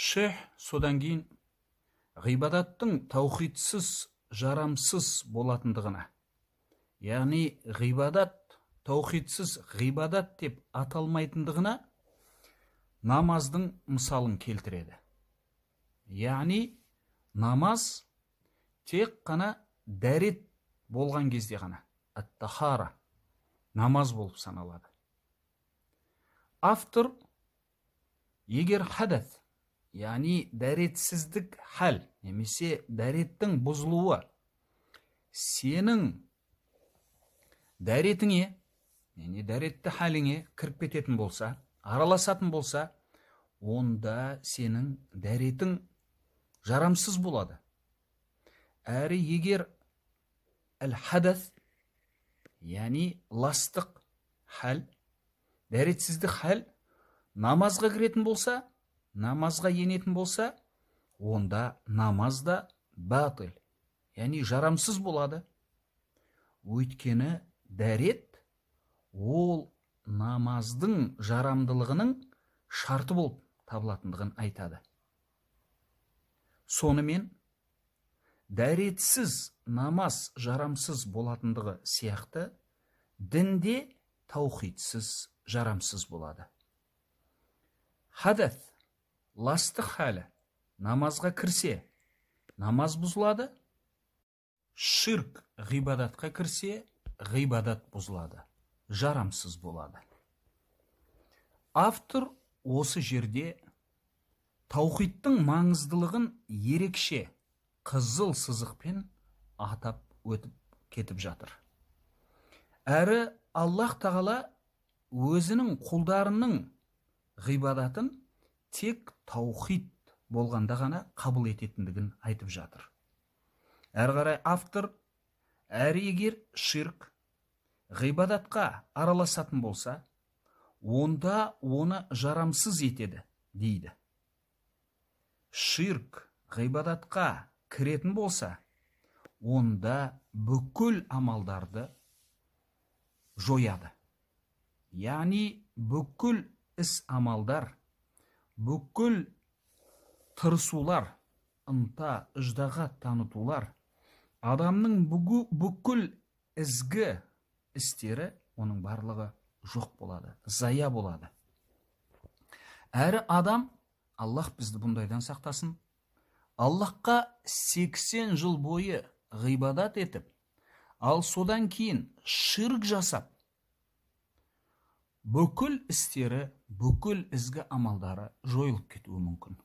шех содан кейін ғибадаттың таухидсыз жарамсыз болатындығына яғни ғибадат таухидсыз ғибадат деп аталмайтындығына намаздың мысалын келтіреді яғни намаз тек қана дәрет болған кезде ғана аттахара намаз болып саналады автор егер хадат яғни дәретсіздік хәл немесе дәреттің бұзылуы сенің дәретіңе яғни дәретті халіңе кіріп кететін болса араласатын болса онда сенің дәретің жарамсыз болады әрі егер әл хадас яғни ластық хәл дәретсіздік хәл намазға кіретін болса намазға енетін болса онда намаз да батыл яғни жарамсыз болады өйткені дәрет ол намаздың жарамдылығының шарты болып табылатындығын айтады сонымен дәретсіз намаз жарамсыз болатындығы сияқты дінде таухидсіз жарамсыз болады хадат ластық халі намазға кірсе намаз бұзылады ширк ғибадатқа кірсе ғибадат бұзылады жарамсыз болады автор осы жерде таухидтың маңыздылығын ерекше қызыл сызықпен атап өтіп кетіп жатыр әрі аллах тағала өзінің құлдарының ғибадатын тек таухид болғанда ғана қабыл ететіндігін айтып жатыр әрі қарай автор әр егер ширк ғибадатқа араласатын болса онда оны жарамсыз етеді дейді ширк ғибадатқа кіретін болса онда бүкіл амалдарды жояды яғни бүкіл іс амалдар бүкіл тырысулар ынта ыждағат танытулар адамның бүкіл ізгі істері оның барлығы жоқ болады зая болады әрі адам аллах бізді бұндайдан сақтасын аллахқа 80 жыл бойы ғибадат етіп ал содан кейін ширк жасап бүкіл істері бүкіл ізгі амалдары жойылып кетуі мүмкін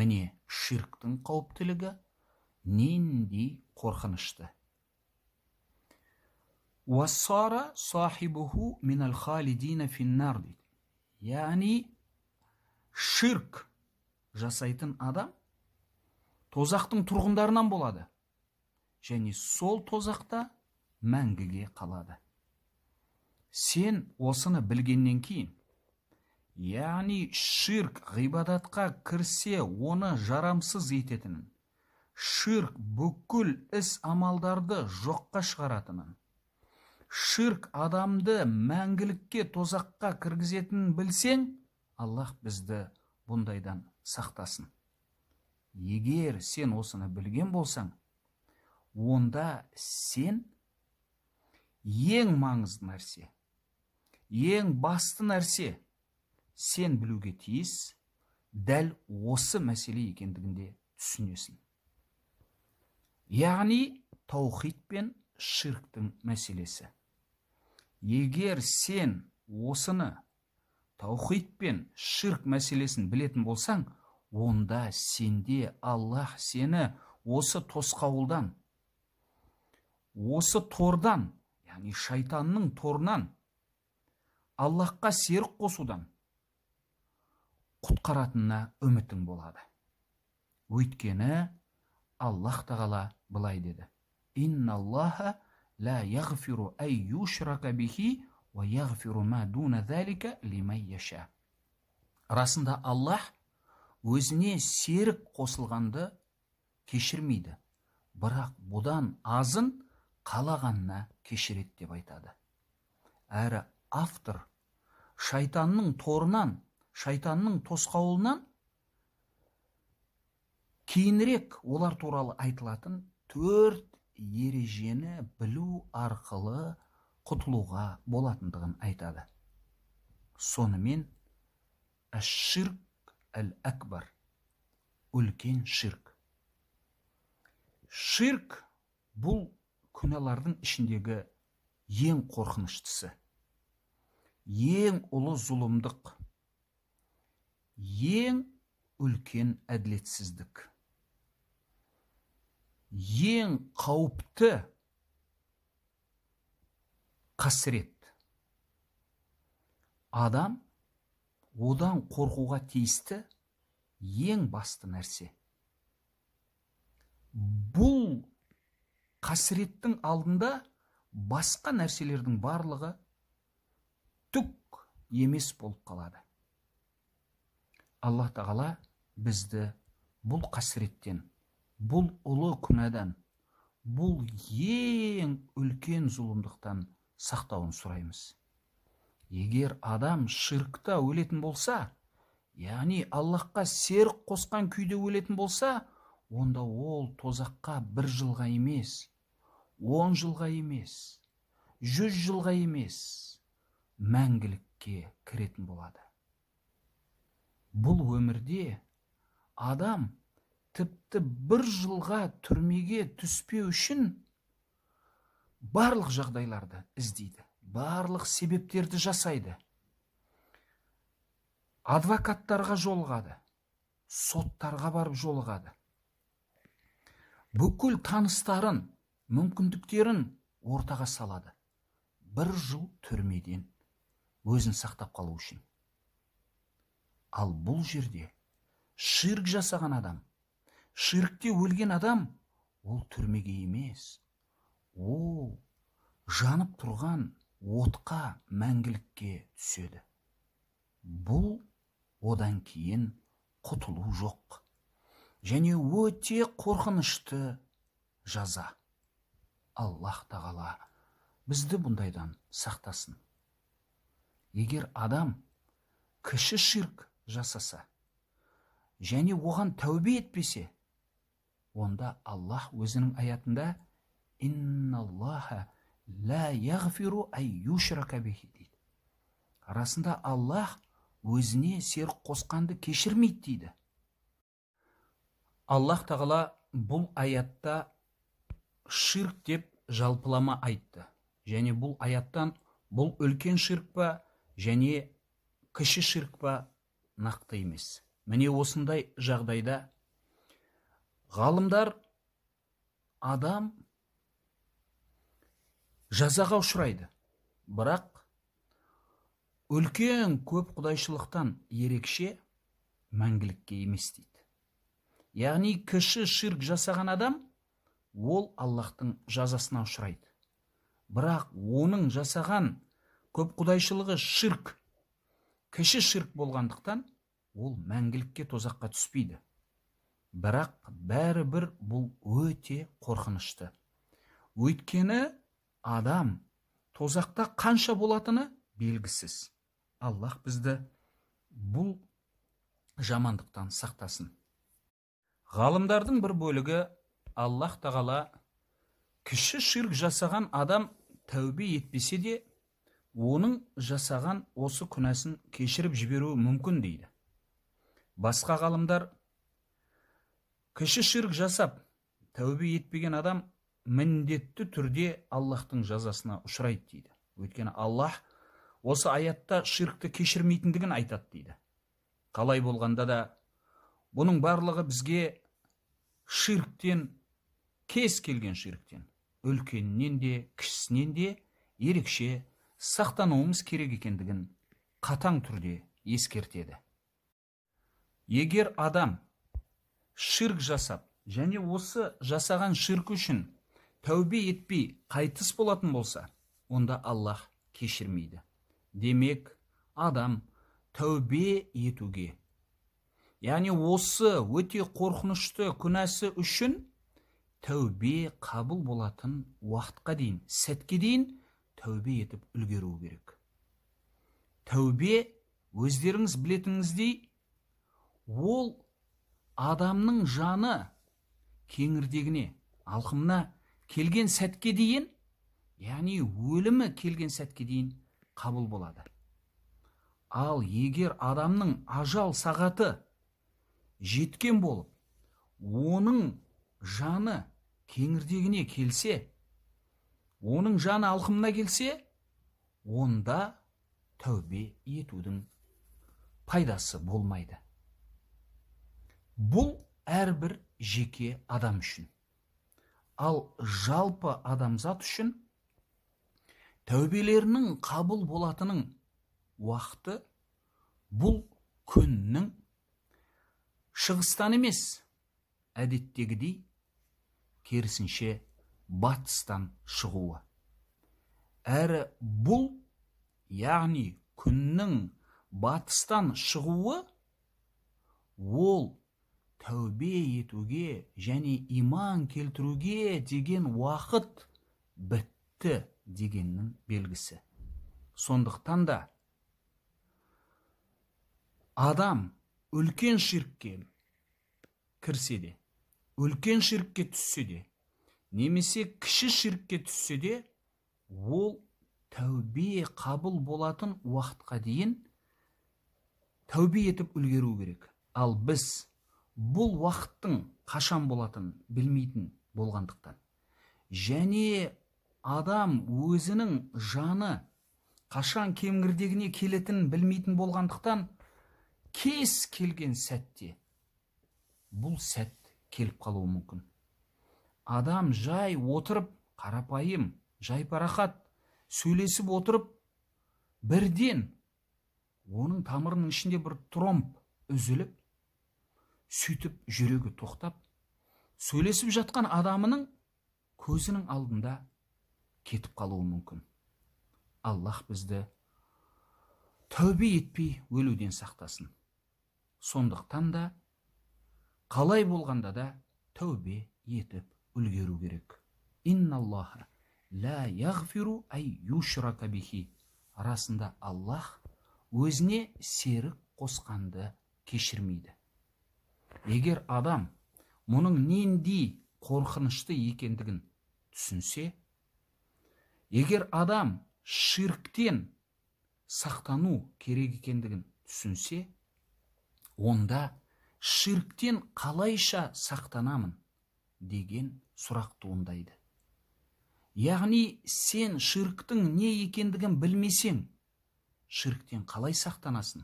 міне ширктің қауіптілігі нендей қорқынышты сахибуху минал финнар яғни ширк жасайтын адам тозақтың тұрғындарынан болады және сол тозақта мәңгіге қалады сен осыны білгеннен кейін яғни ширк ғибадатқа кірсе оны жарамсыз ететінін ширк бүкіл іс амалдарды жоққа шығаратынын ширк адамды мәңгілікке тозаққа кіргізетінін білсең аллах бізді бұндайдан сақтасын егер сен осыны білген болсаң онда сен ең маңызды нәрсе ең басты нәрсе сен білуге тиіс дәл осы мәселе екендігінде түсінесің яғни таухид пен ширктің мәселесі егер сен осыны таухид пен ширк мәселесін білетін болсаң онда сенде аллах сені осы тосқауылдан осы тордан яғни шайтанның торынан Аллахқа серік қосудан құтқаратынына үмітің болады өйткені аллах тағала былай деді ла расында аллах өзіне серік қосылғанды кешірмейді бірақ бұдан азын қалағанына кешіреді деп айтады әрі автор шайтанның торынан шайтанның тосқауылынан кейінірек олар туралы айтылатын төрт ережені білу арқылы құтылуға болатындығын айтады сонымен әшшірк әл әкбар үлкен ширк ширк бұл күнәлардың ішіндегі ең қорқыныштысы ең ұлы зұлымдық ең үлкен әділетсіздік ең қауіпті қасірет адам одан қорқуға тиісті ең басты нәрсе бұл қасіреттің алдында басқа нәрселердің барлығы емес болып қалады алла тағала бізді бұл қасіреттен бұл ұлы күнәдан бұл ең үлкен зұлымдықтан сақтауын сұраймыз егер адам ширкта өлетін болса яғни аллахқа серік қосқан күйде өлетін болса онда ол тозаққа бір жылға емес он жылға емес жүз жылға емес мәңгілік кіретін болады бұл өмірде адам тіпті бір жылға түрмеге түспеу үшін барлық жағдайларды іздейді барлық себептерді жасайды адвокаттарға жолығады соттарға барып жолығады бүкіл таныстарын мүмкіндіктерін ортаға салады бір жыл түрмеден өзін сақтап қалу үшін ал бұл жерде ширк жасаған адам ширкте өлген адам ол түрмеге емес ол жанып тұрған отқа мәңгілікке түседі бұл одан кейін құтылу жоқ және өте қорқынышты жаза аллах тағала бізді бұндайдан сақтасын егер адам кіші ширк жасаса және оған тәубе етпесе онда аллах өзінің аятында инналлаха ла яғфиру бихи дейді расында аллах өзіне серік қосқанды кешірмейді дейді аллах тағала бұл аятта ширк деп жалпылама айтты және бұл аяттан бұл үлкен ширк па және кіші ширк па нақты емес міне осындай жағдайда ғалымдар адам жазаға ұшырайды бірақ үлкен көп құдайшылықтан ерекше мәңгілікке емес дейді яғни кіші ширк жасаған адам ол аллаһтың жазасына ұшырайды бірақ оның жасаған көп құдайшылығы ширк кіші ширк болғандықтан ол мәңгілікке тозаққа түспейді бірақ бәрібір бұл өте қорқынышты өйткені адам тозақта қанша болатыны белгісіз аллах бізді бұл жамандықтан сақтасын ғалымдардың бір бөлігі аллах тағала кіші ширк жасаған адам тәубе етпесе де оның жасаған осы күнәсін кешіріп жіберуі мүмкін дейді басқа ғалымдар кіші ширк жасап тәубе етпеген адам міндетті түрде аллаһтың жазасына ұшырайды дейді өйткені Аллах осы аятта ширкті кешірмейтіндігін айтады дейді қалай болғанда да бұның барлығы бізге ширктен кез келген ширктен үлкеннен де кішісінен де ерекше сақтануымыз керек екендігін қатаң түрде ескертеді егер адам ширк жасап және осы жасаған ширкі үшін тәубе етпей қайтыс болатын болса онда аллах кешірмейді демек адам тәубе етуге яғни осы өте қорқынышты күнәсі үшін тәубе қабыл болатын уақытқа дейін сәтке дейін тәубе етіп үлгеруі керек тәубе өздеріңіз білетініңіздей ол адамның жаны кеңірдегіне алқымына келген сәтке дейін яғни өлімі келген сәтке дейін қабыл болады ал егер адамның ажал сағаты жеткен болып оның жаны кеңірдегіне келсе оның жаны алқымына келсе онда тәубе етудің пайдасы болмайды бұл әрбір жеке адам үшін ал жалпы адамзат үшін тәубелерінің қабыл болатының уақыты бұл күннің шығыстан емес әдеттегідей керісінше батыстан шығуы әрі бұл яғни күннің батыстан шығуы ол тәубе етуге және иман келтіруге деген уақыт бітті дегеннің белгісі сондықтан да адам үлкен ширкке кірсе де үлкен ширкке түссе де немесе кіші ширкке түссе де ол тәубе қабыл болатын уақытқа дейін тәубе етіп үлгеру керек ал біз бұл уақыттың қашан болатынын білмейтін болғандықтан және адам өзінің жаны қашан кемгірдегіне келетінін білмейтін болғандықтан кез келген сәтте бұл сәт келіп қалуы мүмкін адам жай отырып қарапайым жайпарақат сөйлесіп отырып бірден оның тамырының ішінде бір тромб үзіліп сөйтіп жүрегі тоқтап сөйлесіп жатқан адамының көзінің алдында кетіп қалуы мүмкін аллах бізді тәубе етпей өлуден сақтасын сондықтан да қалай болғанда да тәубе етіп үлгеру керек инналлаха ла яғфиру ай юшрака расында аллах өзіне серік қосқанды кешірмейді егер адам мұның нендей қорқынышты екендігін түсінсе егер адам ширктен сақтану керек екендігін түсінсе онда ширктен қалайша сақтанамын деген сұрақ туындайды яғни сен ширктің не екендігін білмесең ширктен қалай сақтанасың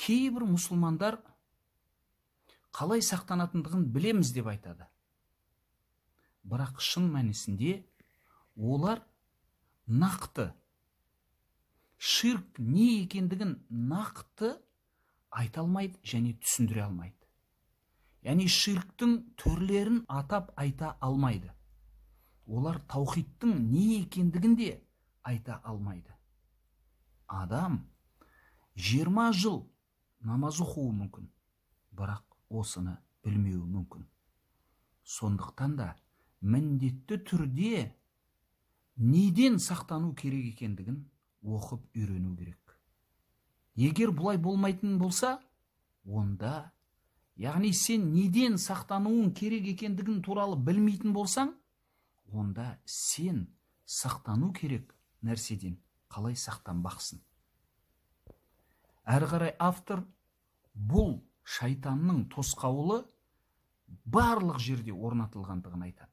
кейбір мұсылмандар қалай сақтанатындығын білеміз деп айтады бірақ шын мәнісінде олар нақты ширк не екендігін нақты айта алмайды және түсіндіре алмайды яғни ширктің түрлерін атап айта алмайды олар таухидтың не екендігін де айта алмайды адам 20 жыл намаз оқуы мүмкін бірақ осыны білмеуі мүмкін сондықтан да міндетті түрде неден сақтану керек екендігін оқып үйрену керек егер бұлай болмайтын болса онда яғни сен неден сақтануың керек екендігін туралы білмейтін болсаң онда сен сақтану керек нәрседен қалай сақтанбақсың әрі қарай автор бұл шайтанның тосқауылы барлық жерде орнатылғандығын айтады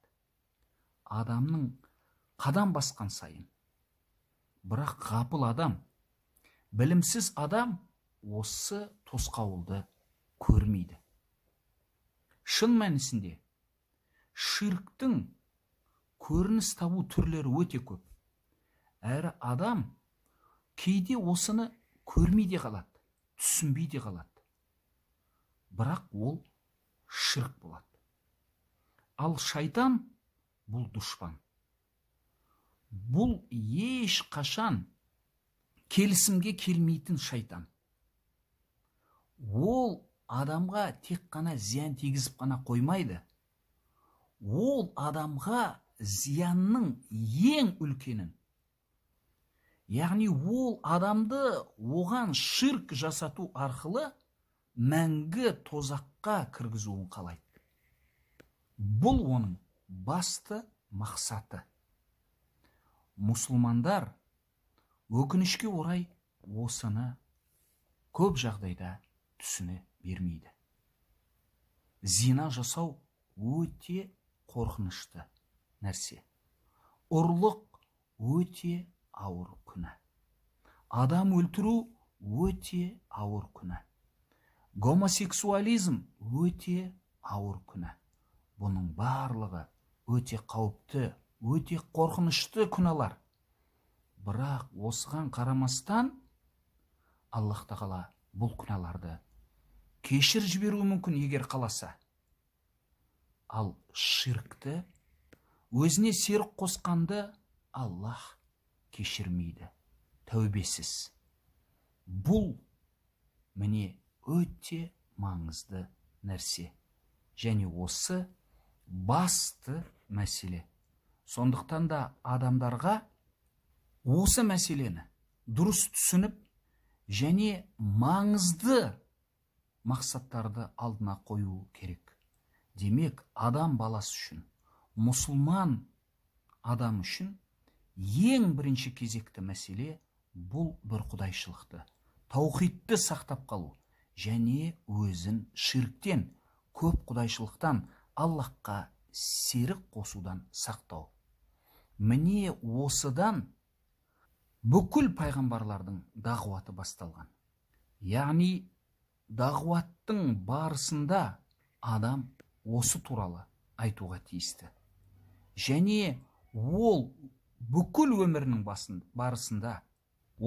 адамның қадам басқан сайын бірақ ғапыл адам білімсіз адам осы тосқауылды көрмейді шын мәнісінде ширктің көрініс табу түрлері өте көп әрі адам кейде осыны көрмей де қалады түсінбей де қалады бірақ ол ширк болады ал шайтан бұл дұшпан бұл қашан келісімге келмейтін шайтан ол адамға тек қана зиян тигізіп қана қоймайды ол адамға зиянның ең үлкенін яғни ол адамды оған ширк жасату арқылы мәңгі тозаққа кіргізуін қалайды бұл оның басты мақсаты мұсылмандар өкінішке орай осыны көп жағдайда түсіне бермейді зина жасау өте қорқынышты нәрсе ұрлық өте ауыр күнә адам өлтіру өте ауыр күнә гомосексуализм өте ауыр күнә бұның барлығы өте қауіпті өте қорқынышты күнәлар бірақ осыған қарамастан аллах тағала бұл күнәларды кешір жіберуі мүмкін егер қаласа ал ширкті өзіне серік қосқанды аллах кешірмейді тәубесіз бұл міне өте маңызды нәрсе және осы басты мәселе сондықтан да адамдарға осы мәселені дұрыс түсініп және маңызды мақсаттарды алдына қою керек демек адам баласы үшін мұсылман адам үшін ең бірінші кезекті мәселе бұл бір құдайшылықты таухидті сақтап қалу және өзін ширктен көп құдайшылықтан аллахқа серік қосудан сақтау міне осыдан бүкіл пайғамбарлардың дағуаты басталған яғни дағуаттың барысында адам осы туралы айтуға тиісті және ол бүкіл өмірінің басын, барысында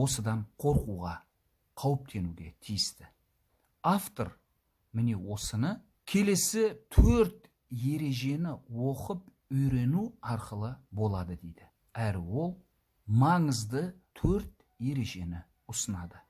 осыдан қорқуға қауіптенуге тиісті автор міне осыны келесі төрт ережені оқып үйрену арқылы болады дейді әрі ол маңызды төрт ережені ұсынады